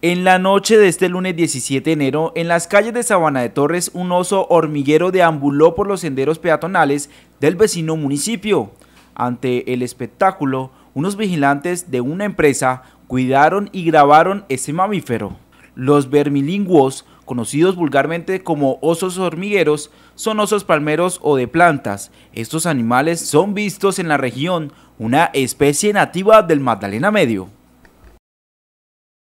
En la noche de este lunes 17 de enero, en las calles de Sabana de Torres, un oso hormiguero deambuló por los senderos peatonales del vecino municipio. Ante el espectáculo, unos vigilantes de una empresa cuidaron y grabaron ese mamífero. Los vermilinguos, conocidos vulgarmente como osos hormigueros, son osos palmeros o de plantas. Estos animales son vistos en la región, una especie nativa del Magdalena Medio.